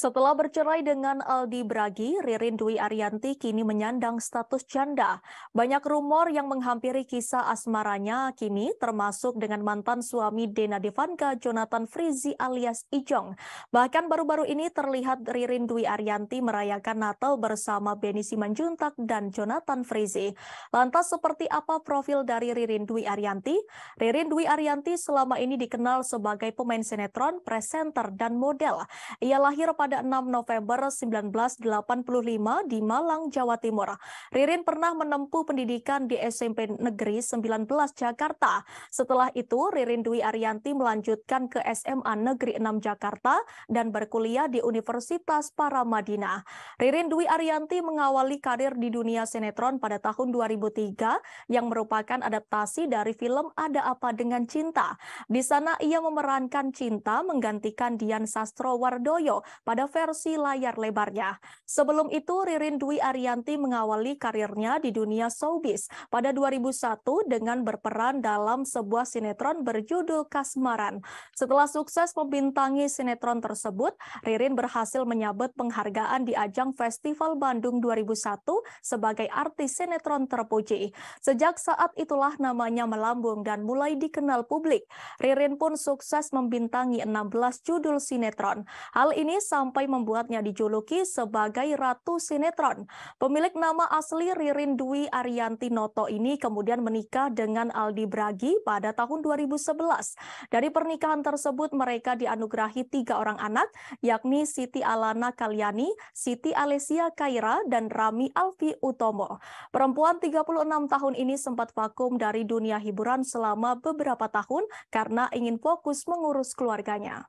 Setelah bercerai dengan Aldi Bragi, Ririn Dwi Arianti kini menyandang status janda. Banyak rumor yang menghampiri kisah asmaranya kini termasuk dengan mantan suami Dena Devanka Jonathan Frizi alias Ijong. Bahkan baru-baru ini terlihat Ririn Dwi Arianti merayakan Natal bersama Benny Simanjuntak dan Jonathan Frizi. Lantas seperti apa profil dari Ririn Dwi Arianti? Ririn Dwi Arianti selama ini dikenal sebagai pemain sinetron, presenter, dan model. Ia lahir pada pada 6 November 1985 di Malang, Jawa Timur. Ririn pernah menempuh pendidikan di SMP Negeri 19 Jakarta. Setelah itu, Ririn Dwi Arianti melanjutkan ke SMA Negeri 6 Jakarta dan berkuliah di Universitas Paramadina. Ririn Dwi Arianti mengawali karir di dunia sinetron pada tahun 2003 yang merupakan adaptasi dari film Ada Apa Dengan Cinta. Di sana ia memerankan Cinta menggantikan Dian Sastrowardoyo pada versi layar lebarnya. Sebelum itu, Ririn Dwi Ariyanti mengawali karirnya di dunia showbiz pada 2001 dengan berperan dalam sebuah sinetron berjudul Kasmaran. Setelah sukses membintangi sinetron tersebut, Ririn berhasil menyabet penghargaan di ajang Festival Bandung 2001 sebagai artis sinetron terpuji. Sejak saat itulah namanya melambung dan mulai dikenal publik. Ririn pun sukses membintangi 16 judul sinetron. Hal ini sama sampai membuatnya dijuluki sebagai Ratu Sinetron. Pemilik nama asli Ririn Dwi Arianti Noto ini kemudian menikah dengan Aldi Bragi pada tahun 2011. Dari pernikahan tersebut mereka dianugerahi tiga orang anak, yakni Siti Alana Kalyani, Siti Alesia Kaira, dan Rami Alfi Utomo. Perempuan 36 tahun ini sempat vakum dari dunia hiburan selama beberapa tahun karena ingin fokus mengurus keluarganya.